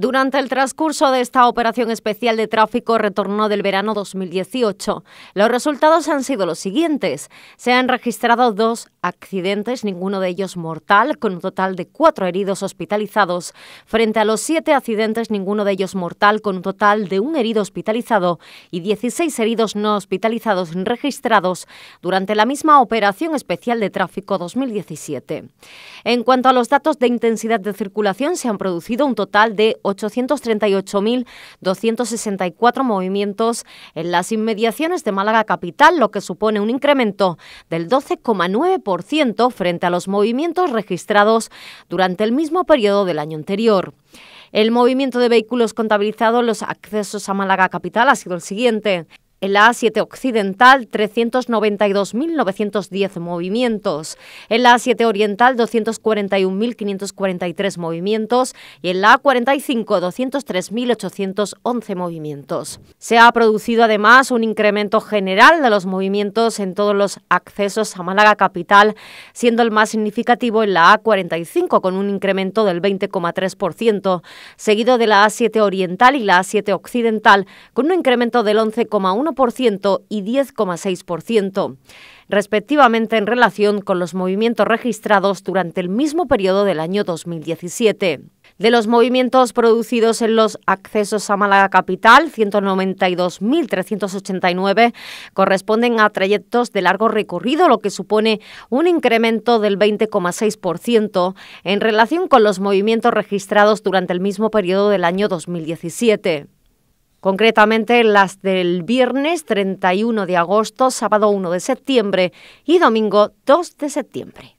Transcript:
Durante el transcurso de esta operación especial de tráfico retorno del verano 2018, los resultados han sido los siguientes. Se han registrado dos accidentes, ninguno de ellos mortal, con un total de cuatro heridos hospitalizados, frente a los siete accidentes, ninguno de ellos mortal, con un total de un herido hospitalizado y 16 heridos no hospitalizados registrados durante la misma operación especial de tráfico 2017. En cuanto a los datos de intensidad de circulación, se han producido un total de 838.264 movimientos en las inmediaciones de Málaga Capital, lo que supone un incremento del 12,9% frente a los movimientos registrados durante el mismo periodo del año anterior. El movimiento de vehículos contabilizado en los accesos a Málaga Capital ha sido el siguiente. En la A7 Occidental, 392.910 movimientos. En la A7 Oriental, 241.543 movimientos. Y en la A45, 203.811 movimientos. Se ha producido además un incremento general de los movimientos en todos los accesos a Málaga Capital, siendo el más significativo en la A45, con un incremento del 20,3%, seguido de la A7 Oriental y la A7 Occidental, con un incremento del 11,1% y 10,6%, respectivamente en relación con los movimientos registrados durante el mismo periodo del año 2017. De los movimientos producidos en los accesos a Málaga Capital, 192.389 corresponden a trayectos de largo recorrido, lo que supone un incremento del 20,6% en relación con los movimientos registrados durante el mismo periodo del año 2017 concretamente las del viernes 31 de agosto, sábado 1 de septiembre y domingo 2 de septiembre.